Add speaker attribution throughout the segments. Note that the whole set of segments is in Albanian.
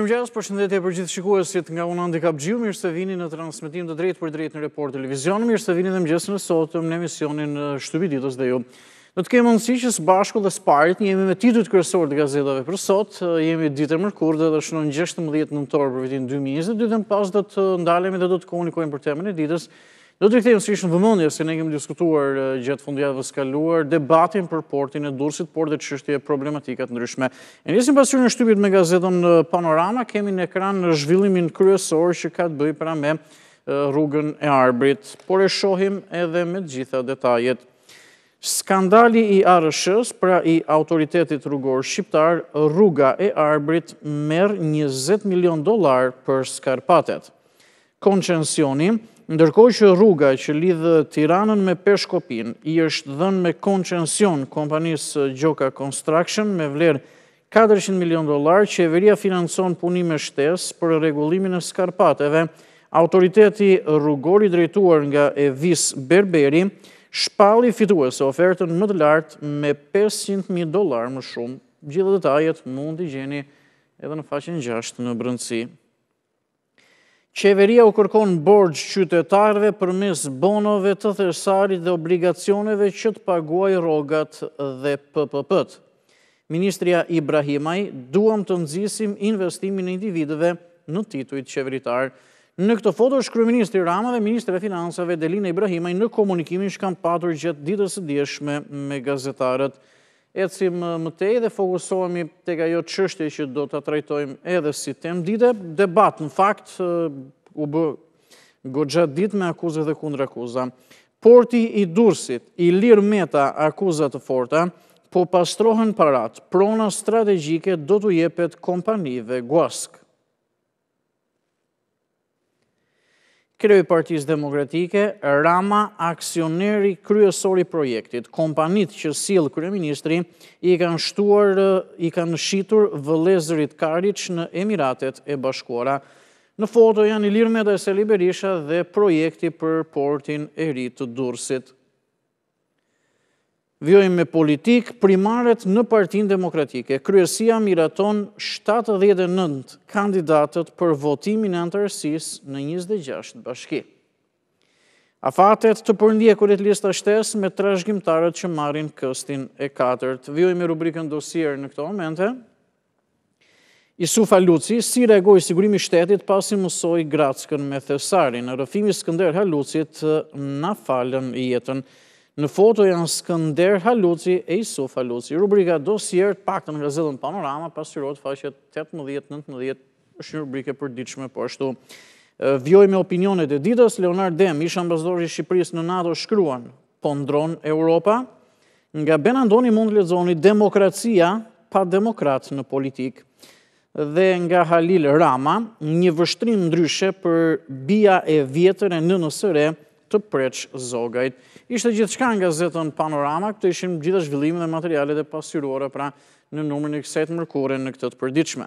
Speaker 1: Mirë më gjësë për shëndetje për gjithë shikuesit nga unë Andi Gjiu, mirë se vini në transmitim të drejtë për drejtë në report televizion, mirë se vini dhe më gjësë në sotëm në emisionin shtubi ditës dhe ju. Në të kemë mundësi që së bashku dhe së parit, jemi me titut kërësor të gazetave për sot, jemi ditë e mërkur dhe dhe shënon 16 nëmëtorë për vitin 2020, dhe dhe në pas dhe të ndalemi dhe do të komunikojmë për temën e ditës, Do të rikëtejmë si ishën vëmëndje, se ne kemi diskutuar gjithë fundjavës skaluar debatin për portin e dursit, por dhe qështje problematikat ndryshme. E njësim pasur në shtypit me gazetën Panorama, kemi në ekran në zhvillimin kryesor që ka të bëjë pra me rrugën e Arbrit, por e shohim edhe me gjitha detajet. Skandali i Arëshës, pra i autoritetit rrugor shqiptar, rruga e Arbrit, merë 20 milion dolar për skarpatet. Koncensioni, Ndërkohë që rruga që lidhë tiranën me peshkopin i është dhënë me koncension kompanisë Gjoka Construction me vlerë 400 milion dolar, që everia financon punime shtes për regullimin e skarpateve, autoriteti rrugori drejtuar nga Evis Berberi, shpalli fituese ofertën më të lartë me 500.000 dolar më shumë. Gjithë detajet mund të gjeni edhe në faqen 6 në brëndësi Qeveria u kërkon borgj qytetarve për mes bonove të thesarit dhe obligacioneve që të paguaj rogat dhe PPP-t. Ministria Ibrahimaj duham të nëzisim investimin e individëve në tituit qeveritar. Në këtë foto është Ministri Rama dhe Ministre e Finansave Delina Ibrahimaj në komunikimin shkam patur gjithë ditës e djeshme me gazetarët E më tej dhe fokusohemi tek jo qështje që do të trajtojmë edhe si tem. Dite, debat, në fakt, u bë gëgjat dit me akuzet dhe kundra akuzet. Porti i dursit i lirë meta akuzat të forta, po pastrohen parat, prona strategjike do të jepet kompanive goskë. i Partisë demokratike, Rama, aksioneri kryesori projektit, kompanit që silë kryeministri, i kanë shtuar, i kanë shitur vëlezërit Karic në Emiratet e Bashkora. Në foto janë i lirme dhe se liberisha dhe projekti për portin e rritë të dursit vjojmë me politikë primaret në partin demokratike. Kryesia miraton 79 kandidatët për votimin e antërësis në 26 bashki. Afatet të përndjekurit lista shtes me shgjimtarët që marin këstin e 4. Vjojmë me rubrikën dosier në këto omente. Isufa Luci, si reagoj sigurimi shtetit pasi mësoj gratskën me thesari në rëfimi Skënder Halucit në falën i jetën Në foto janë Skander Haluci e Isuf Haluci. Rubrika pak të në zëllën panorama, pasirot faqet 18-19, është një rubrike për diqme, po ashtu. Vjoj me opinionet e ditës, Leonard Dem, ish ambazdori Shqipëris në NATO, shkruan, po ndronë Europa, nga Ben Andoni mund lezoni demokracia pa demokrat në politik, dhe nga Halil Rama, një vështrim ndryshe për bia e vjetër e në nësëre të preqë zogajt. Ishte gjithë shka nga zetën panorama, këtë ishim gjithë zhvillime dhe materialet e pasyruore pra në numër e kësajt mërkure në këtët përdiqme.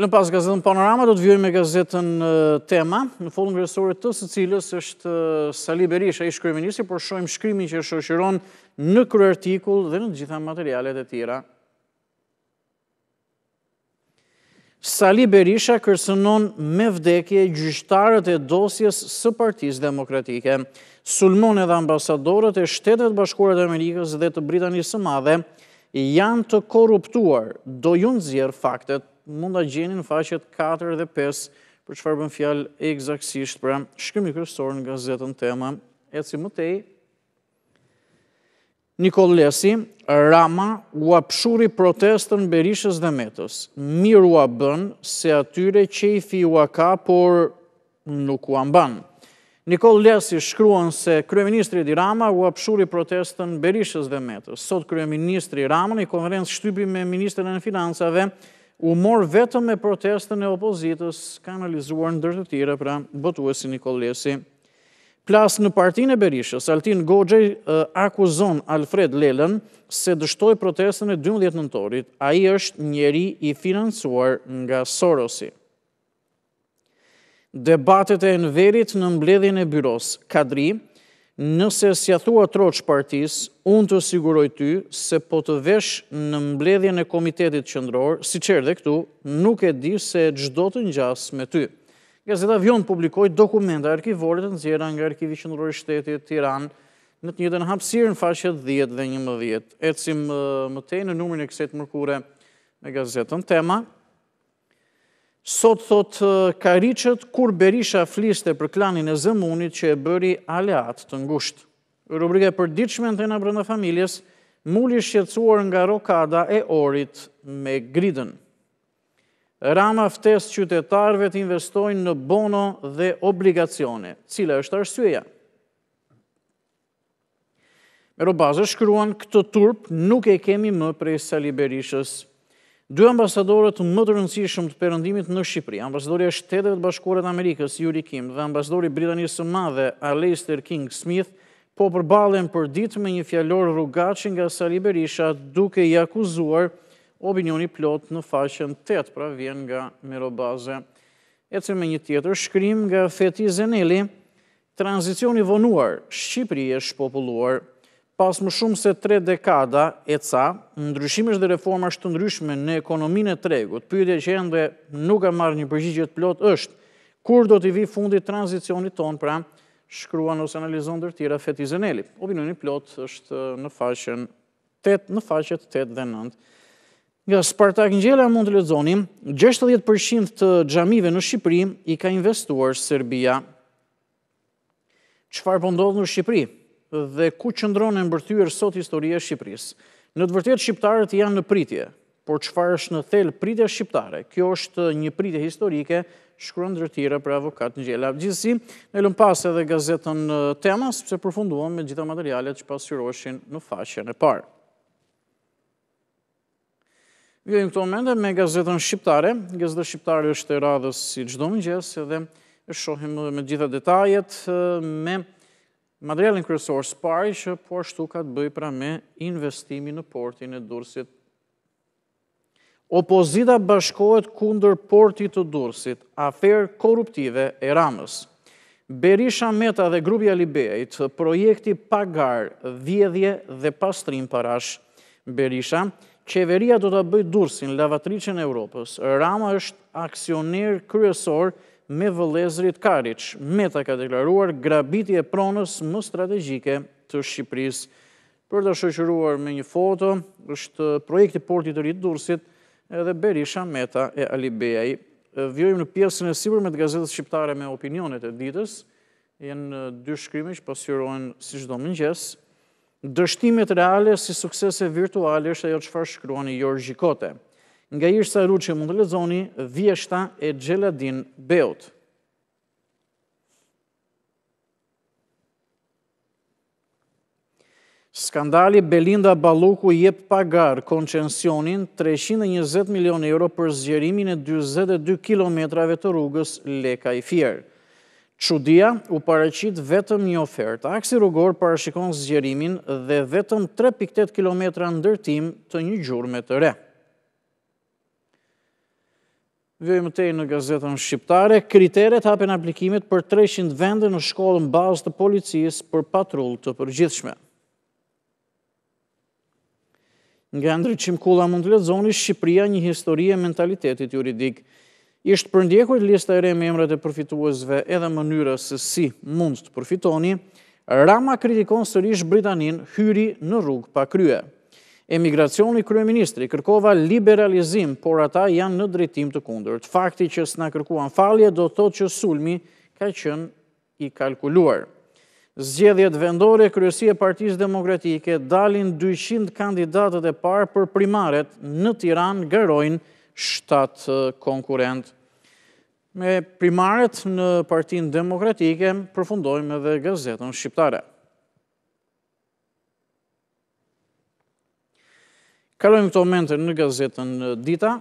Speaker 1: Në pas gazetën panorama, do të vjojnë me gazetën tema, në folën gresore të së cilës është Sali Berisha, i shkryeministri, por shojmë shkrymi që shoshiron në kërë artikull dhe në gjitha materialet e tjera Sali Berisha kërsënon me vdekje gjyshtarët e dosjes së partiz demokratike. Sulmon edhe ambasadorët e shtetet bashkurat e Amerikës dhe të Britanisë së madhe janë të korruptuar, do ju zjerë faktet, munda gjeni në faqet 4 dhe 5 për që farë bën fjalë e egzaksisht, pra shkëmi kërësorë në gazetën tema, e si mëtej, Nikol Lesi, Rama u apshuri protestën Berishës dhe Metës. Mirë u bënë se atyre që i fi u por nuk u amban. Nikol Lesi shkruan se Kryeministri di Rama u apshuri protestën Berishës dhe Metës. Sot Kryeministri Rama në i konferens shtypi me Ministrën e Financave u mor vetëm me protestën e opozitës kanalizuar në dërtë të tira pra botuesi Nikol Lesi. Plas në partinë e Berishës, Altin Gogjej akuzon Alfred Lelen se dështoj protestën e 12 nëntorit, a i është njeri i financuar nga Sorosi. Debatet e enverit në mbledhin e byros, Kadri, nëse si a thua troç partis, unë të siguroj ty se po të vesh në mbledhin e komitetit qëndror, si qërë dhe këtu, nuk e di se gjdo të njas me ty. Gazeta Vion publikoj dokumenta arkivore të nëzjera nga arkivi qëndrori shtetit Tiran në të njëtë në hapsirë në faqet 10 dhe 11, e më tejnë në numërin e kësetë mërkure me gazetën tema. Sot thot Kariqët kur Berisha fliste për klanin e zëmunit që e bëri aleat të ngusht. Rubrike për diqme në të nga brënda familjes, muli shqetsuar nga rokada e orit me gridën. Rama ftes qytetarëve të investojnë në bono dhe obligacione. Cila është arsyeja? Me robazë shkruan këtë turp nuk e kemi më prej Sali Berishës. Dy ambasadorët më të rëndësishëm të perëndimit në Shqipëri, ambasadori i Shteteve të Bashkuara të Amerikës, Yuri Kim, dhe ambasadori i Britanisë së Madhe, Alistair King Smith, po përballen për ditë me një fjalor rrugaçi nga Sali Berisha duke i akuzuar opinioni plot në faqen 8, pra vjen nga mirobaze, e cërë me një tjetër shkrim nga Feti Zeneli, tranzicioni vonuar, Shqipëri e shpopulluar, pas më shumë se tre dekada e ca, ndryshimesh dhe reforma të ndryshme në ekonomin e tregut, pyrje që endhe nuk e marrë një përgjigjet plot është, kur do t'i vi fundit tranzicionit ton, pra shkruan ose analizon dhe tjera Feti Zeneli. Opinioni plot është në faqen 8, në faqet 8 dhe 9, Nga Spartak Njela mund të lezonim, 60% të gjamive në Shqipëri i ka investuar Serbia. Qëfar pëndodhë po në Shqipëri? Dhe ku qëndronë e mbërthyër sot historie Shqipëris? Në të vërtet Shqiptarët janë në pritje, por qëfar është në thel pritje Shqiptare? Kjo është një pritje historike, shkruan dretira për avokat Njela. Gjithësi, në lëmë pas edhe gazetën tema, sepse përfunduam me gjitha materialet që pasyroshin në fashën e parë. Vjojnë këto mende me gazetën shqiptare. Gazetën shqiptare është e radhës si gjdo më gjesë edhe e shohim me gjitha detajet me materialin kërësorë së pari që po ashtu ka të bëj pra me investimi në portin e dursit. Opozita bashkohet kunder portit të dursit, aferë korruptive e ramës. Berisha Meta dhe Grubja Libejt, projekti pagar, vjedhje dhe pastrim parash Berisha, qeveria do të bëjë dursin lavatricën e Europës, Rama është aksionir kryesor me vëlezrit Karic, me të ka deklaruar grabiti e pronës më strategjike të Shqipërisë. Për të shëqëruar me një foto, është projekti portit të rritë dursit edhe Berisha Meta e Alibejaj. Vjojmë në pjesën e sipër me të gazetës shqiptare me opinionet e ditës, jenë dy shkrimi që pasirojnë po si gjithdo më njësë, dështimet reale si suksese virtuale është ajo që farë shkruani Jorë Gjikote. Nga i shë saru që mund të lezoni, vjeshta e Gjeladin Beot. Skandali Belinda Baluku jep pagar koncensionin 320 milion euro për zgjerimin e 22 kilometrave të rrugës Leka i Fjerë. Qudia u pareqit vetëm një ofertë. Aksi rrugor parashikon zgjerimin dhe vetëm 3.8 km ndërtim të një gjurë me të re. Vjojmë tej në gazetën shqiptare, kriteret hapen aplikimit për 300 vende në shkollën bazë të policijës për patrullë të përgjithshme. Nga ndryqim kula mund të lezoni, Shqipria një historie mentalitetit juridikë ishtë përndjekur lista ere me emrat e përfituazve edhe mënyra se si mund të përfitoni, Rama kritikon sërish Britanin hyri në rrug pa krye. Emigracioni kryeministri kërkova liberalizim, por ata janë në drejtim të kundërt. Fakti që s'na kërkuan falje do thot që sulmi ka qënë i kalkuluar. Zgjedhjet vendore, kryesie Partisë demokratike, dalin 200 kandidatët e parë për primaret në Tiran, gërojnë, shtatë konkurent. Me primaret në partin demokratike, përfundojmë edhe gazetën shqiptare. Kalojmë këto mente në gazetën Dita.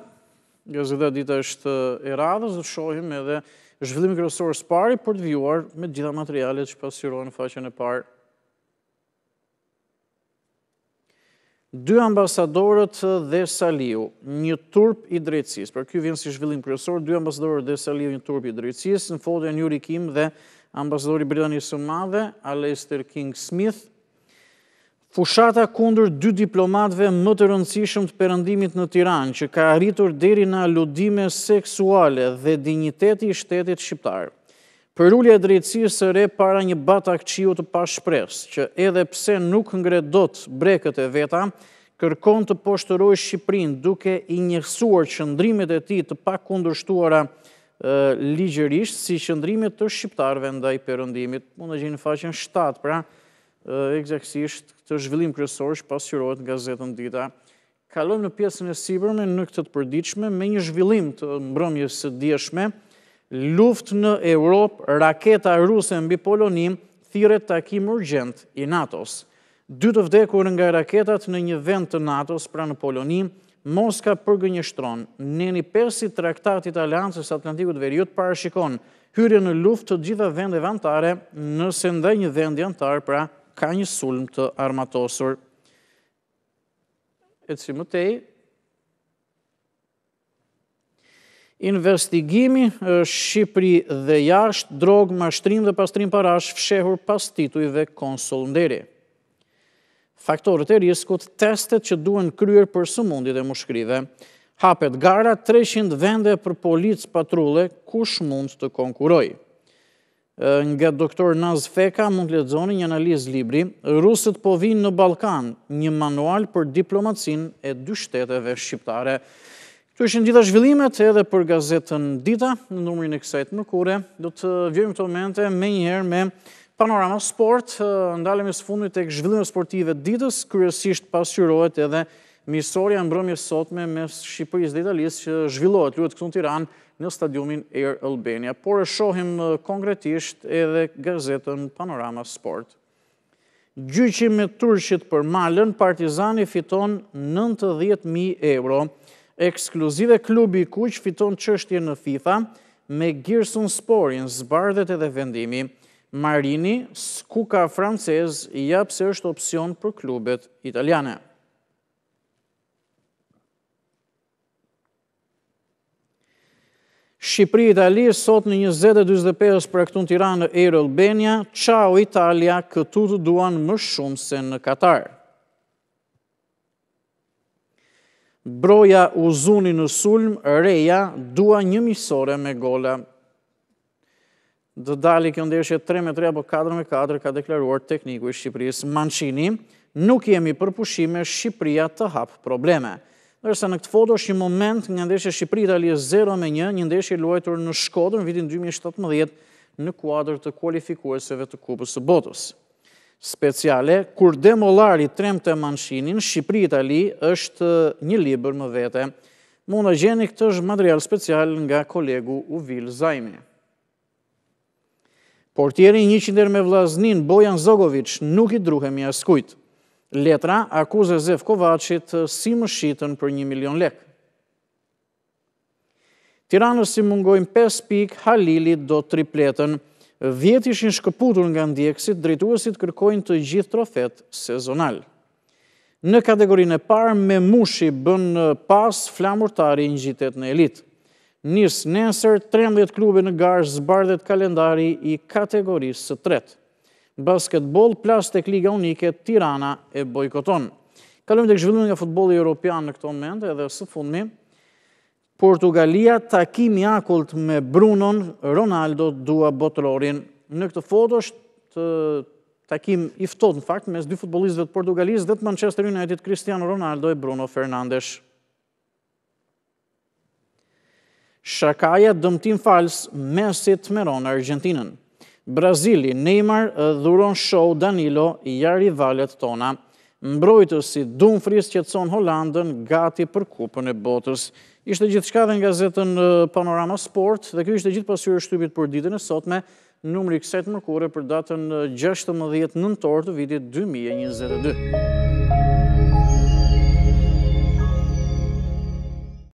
Speaker 1: Gazetën Dita është e radhës, dhe të shohim edhe zhvillim kërësorës pari për të vjuar me gjitha materialet që pasirojnë faqen e parë dy ambasadorët dhe Saliu, një turp i drejtsis, për kjo vjenë si zhvillim kryesor, dy ambasadorët dhe Saliu, një turp i drejtsis, në fotë e njëri Kim dhe ambasadori Britanisë Madhe, Aleister King Smith, fushata kundër dy diplomatve më të rëndësishëm të përëndimit në Tiran, që ka arritur deri në aludime seksuale dhe digniteti i shtetit shqiptarë. Për rullja e së re para një batak qiu të pashpres, që edhe pse nuk ngredot brekët e veta, kërkon të poshtëroj Shqiprin duke i njëhsuar qëndrimit e ti të pak kundërshtuara ligjërisht si qëndrimit të Shqiptarve nda i përëndimit. Më në gjinë faqen 7, pra, egzeksisht të zhvillim kërësor që pasyrojt nga zetën dita. Kalojmë në pjesën e sibërme në këtët përdiqme me një zhvillim të mbromjës së dieshme, luft në Europë, raketa rusë mbi Polonim, thiret takim urgent i NATO-s. Dy të vdekur nga raketat në një vend të NATO-s, pra në Polonim, Moska përgënjështron, në një persi traktatit aliancës Atlantikut Veriut, parashikon, hyrë në luft të gjitha vend e vantare, nëse ndaj një vend e antar, pra ka një sulm të armatosur. E më tej, Investigimi, Shqipri dhe jashtë, drogë, mashtrim dhe pastrim parash, fshehur pas titujve dhe konsolnderi. Faktorët e riskut, testet që duen kryer për sumundit e mushkrive. Hapet gara, 300 vende për policë patrulle, kush mund të konkuroj. Nga doktor Naz Feka, mund të ledzoni një analiz libri, rusët po vinë në Balkan, një manual për diplomacin e dy shteteve shqiptare. Kjo është në gjitha zhvillimet edhe për gazetën dita, në numërin e kësajtë mërkure, do të vjojmë të omente me njëherë me panorama sport, ndalëm e së fundit e këzhvillimet sportive ditës, kërësisht pasyrojt edhe misoria në sotme me Shqipëris dhe Italis që zhvillohet lurët në tiran në stadiumin Air Albania, por e shohim konkretisht edhe gazetën panorama sport. Gjyqim me turqit për malën, partizani fiton 90.000 euro ekskluzive klubi kuq fiton qështje në FIFA me Gerson Sporin, zbardet edhe vendimi, Marini, skuka francez, japë se është opcion për klubet italiane. Shqipëri Itali, sot në 20.25 për këtun tira në Air Albania, qau Italia këtu të duan më shumë se në Katarë. broja u zuni në sulm, reja dua një misore me gola. Dë dali kjo ndeshje 3 me 3 apo 4 me 4 ka deklaruar tekniku i Shqipërisë Mancini, nuk jemi përpushime Shqipëria të hapë probleme. Nërse në këtë foto është një moment një ndeshje Shqipëri Italia 0 me 1, një ndeshje luajtur në Shkodër në vitin 2017 në kuadrë të kualifikuesëve të kupës të botës speciale, kur demolari trem të manshinin, Shqipri Itali është një liber më vete. Mu gjeni këtë është material special nga kolegu Uvil Zajmi. Portjeri një qinder me vlaznin, Bojan Zogovic, nuk i druhe mja skujt. Letra akuzë Zef Kovacit si më shqitën për një milion lek. Tiranës si mungojnë 5 pik, Halili do tripletën, vjetë ishin shkëputur nga ndjekësit, drejtuësit kërkojnë të gjithë trofet sezonal. Në kategorinë e parë, me mushi bën pas flamurtari në gjithet në elitë. Nisë nësër, 13 klube në garë zbardet kalendari i kategorisë së tretë. Basketbol, plastik, liga unike, tirana e bojkoton. Kalëm të këshvillim nga futboli europian në këto mende edhe së fundmi, Portugalia takimi akullt me Brunon, Ronaldo dua botërorin. Në këtë foto është takim iftot në fakt, mes dy futbolistëve të Portugalisë dhe të Manchester United, Cristiano Ronaldo e Bruno Fernandes. Shakaja dëmtim falsë mesit me ronë Argentinën. Brazili, Neymar, dhuron show Danilo, jari valet tona. Mbrojtës si Dumfries që të Hollandën, gati për kupën e botës ishte gjithë shka dhe nga zetën Panorama Sport, dhe kjo ishte gjithë pasyre shtypit për ditën e sot me numri 7 mërkure për datën 16 të vitit 2022.